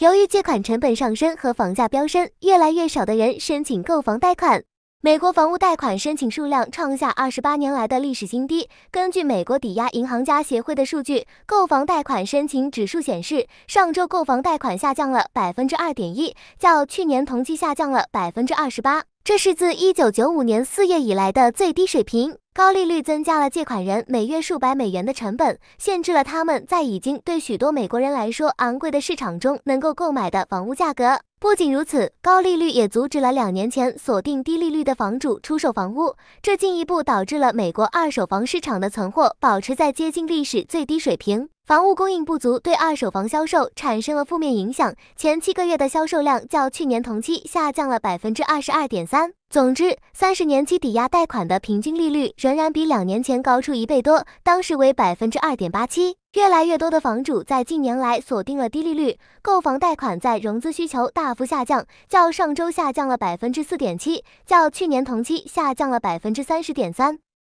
由于借款成本上升和房价飙升，越来越少的人申请购房贷款。美国房屋贷款申请数量创下二十八年来的历史新低。根据美国抵押银行家协会的数据，购房贷款申请指数显示，上周购房贷款下降了百分之二点一，较去年同期下降了百分之二十八，这是自一九九五年四月以来的最低水平。高利率增加了借款人每月数百美元的成本，限制了他们在已经对许多美国人来说昂贵的市场中能够购买的房屋价格。不仅如此，高利率也阻止了两年前锁定低利率的房主出售房屋，这进一步导致了美国二手房市场的存货保持在接近历史最低水平。房屋供应不足对二手房销售产生了负面影响，前七个月的销售量较去年同期下降了百分之二十二点三。总之，三十年期抵押贷款的平均利率仍然比两年前高出一倍多，当时为百分之二点八七。越来越多的房主在近年来锁定了低利率购房贷款，在融资需求大幅下降，较上周下降了百分之四点七，较去年同期下降了百分之三十点三。